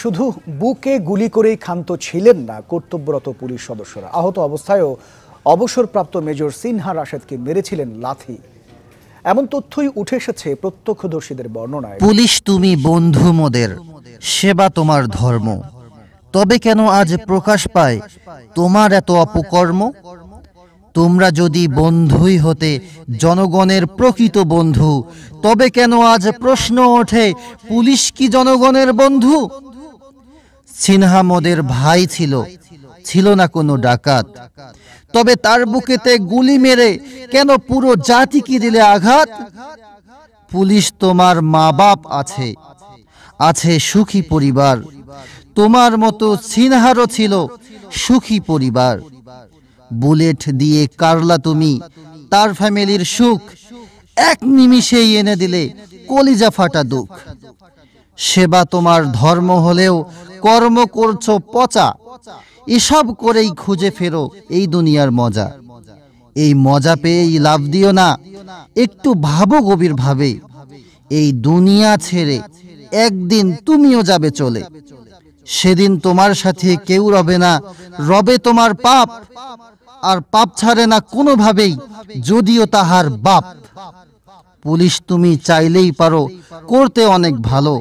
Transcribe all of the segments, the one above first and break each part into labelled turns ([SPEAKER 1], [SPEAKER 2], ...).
[SPEAKER 1] শুধু বুকে গুলি করেই ক্ষান্ত ছিলেন না কর্তব্যরত পুলিশ সদস্যরা আহত অবস্থায়ও অবসরপ্রাপ্ত মেজর সিনহা রাশেদকে মেরেছিলেন লাথি এমন তথ্যই উঠে এসেছে প্রত্যক্ষদর্শীদের বর্ণনায়
[SPEAKER 2] পুলিশ তুমি বন্ধু মোদের সেবা তোমার ধর্ম তবে কেন আজ প্রকাশ পায় তোমার এত অপকর্ম তোমরা যদি বন্ধুই হতে জনগণের প্রকৃত বন্ধু তবে কেন আজ প্রশ্ন ওঠে পুলিশ কি জনগণের বন্ধু সিনহামদের ভাই ছিল ছিল না কোনো ডাকাত তবে তার বুকেতে গুলি মেরে কেন পুরো কি দিলে আঘাত পুলিশ তোমার মা বাপ আছে আছে সুখী পরিবার তোমার মতো সিনহারও ছিল সুখী পরিবার বুলেট দিয়ে কারলা তুমি তার ফ্যামিলির সুখ এক নিমিষেই এনে দিলে কলিজা ফাটা দুঃখ সেবা তোমার ধর্ম হলেও কর্ম করছো পচা এসব করেই খুঁজে ফেরো এই দুনিয়ার মজা এই মজা পেয়েই লাভ দিও না একটু ভাবো গভীরভাবে এই দুনিয়া ছেড়ে একদিন তুমিও যাবে চলে সেদিন তোমার সাথে কেউ রবে না রবে তোমার পাপ আর পাপ ছাড়ে না কোনোভাবেই যদিও তাহার বাপ পুলিশ তুমি চাইলেই পারো করতে অনেক ভালো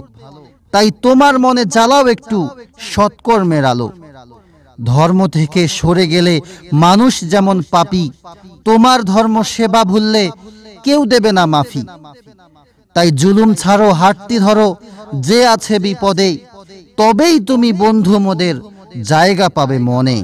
[SPEAKER 2] তাই তোমার মনে জ্বালাও একটু সৎকর্মের আলো ধর্ম থেকে সরে গেলে মানুষ যেমন পাপি তোমার ধর্ম সেবা ভুললে কেউ দেবে না মাফি তাই জুলুম ছাড়ো হাঁটতি ধরো যে আছে বিপদে তবেই তুমি বন্ধু মোদের জায়গা পাবে মনে